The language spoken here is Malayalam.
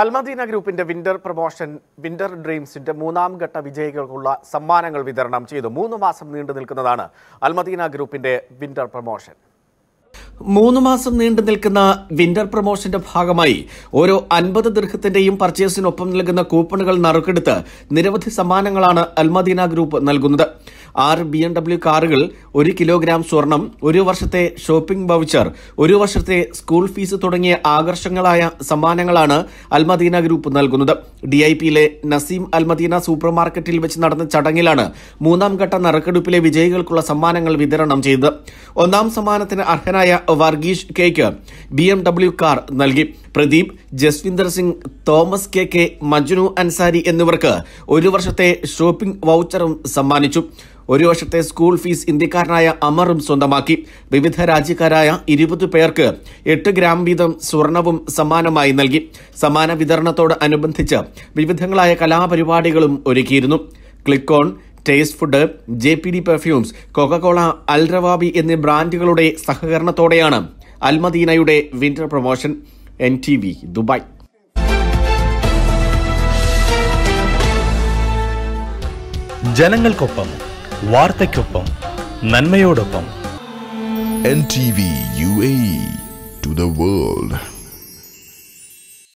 അൽമദീന ഗ്രൂപ്പിന്റെ വിന്റർ പ്രൊമോഷൻ വിന്റർ ഡ്രീംസിന്റെ മൂന്നാം ഘട്ട വിജയികൾക്കുള്ള സമ്മാനങ്ങൾ വിതരണം ചെയ്തു മൂന്ന് മാസം നീണ്ടു നിൽക്കുന്നതാണ് അൽമദീന ഗ്രൂപ്പിന്റെ വിന്റർ പ്രൊമോഷൻ മൂന്ന് മാസം നീണ്ടു നിൽക്കുന്ന വിന്റർ പ്രൊമോഷന്റെ ഭാഗമായി ഓരോ അൻപത് ദീർഘത്തിന്റെയും പർച്ചേസിനൊപ്പം നൽകുന്ന കൂപ്പണുകൾ നറുക്കെടുത്ത് നിരവധി സമ്മാനങ്ങളാണ് അൽമദീന ഗ്രൂപ്പ് നൽകുന്നത് ആറ് ബി എം ഡബ്ല്യു കാറുകൾ ഒരു കിലോഗ്രാം സ്വർണം ഒരു വർഷത്തെ ഷോപ്പിംഗ് വൗച്ചർ ഒരു വർഷത്തെ സ്കൂൾ ഫീസ് തുടങ്ങിയ ആകർഷങ്ങളായ സമ്മാനങ്ങളാണ് അൽമദീന ഗ്രൂപ്പ് നൽകുന്നത് ഡി ഐ പിയിലെ നസീം അൽമദീന സൂപ്പർ മാർക്കറ്റിൽ വെച്ച് നടന്ന ചടങ്ങിലാണ് മൂന്നാം ഘട്ട നറുക്കെടുപ്പിലെ വിജയികൾക്കുള്ള സമ്മാനങ്ങൾ വിതരണം ചെയ്തത് ഒന്നാം സമ്മാനത്തിന് അർഹനായ വർഗീഷ് കെയ്ക്ക് ബി എം ഡബ്ല്യു കാർ നൽകി പ്രദീപ് ജസ്വിന്ദർ സിംഗ് തോമസ് കെ കെ മജ്നു അൻസാരി എന്നിവർക്ക് ഒരു വർഷത്തെ ഷോപ്പിംഗ് വൗച്ചറും സമ്മാനിച്ചു ഒരു വർഷത്തെ സ്കൂൾ ഫീസ് ഇന്ത്യക്കാരനായ അമറും സ്വന്തമാക്കി വിവിധ രാജ്യക്കാരായ ഇരുപത് പേർക്ക് എട്ട് ഗ്രാം വീതം സ്വർണവും സമ്മാനമായി നൽകി സമ്മാന വിതരണത്തോട് അനുബന്ധിച്ച് വിവിധങ്ങളായ കലാപരിപാടികളും ഒരുക്കിയിരുന്നു Clikon taste food J P D perfumes Coca Cola Al Rawabi എന്നീ ബ്രാൻഡുകളുടെ സഹകരണത്തോടെയാണ് അൽമദീനയുടെ winter promotion N T V Dubai ജനങ്ങൾക്കൊപ്പം വാർത്തയ്ക്കൊപ്പം നന്മയോടൊപ്പം N T V U A to the world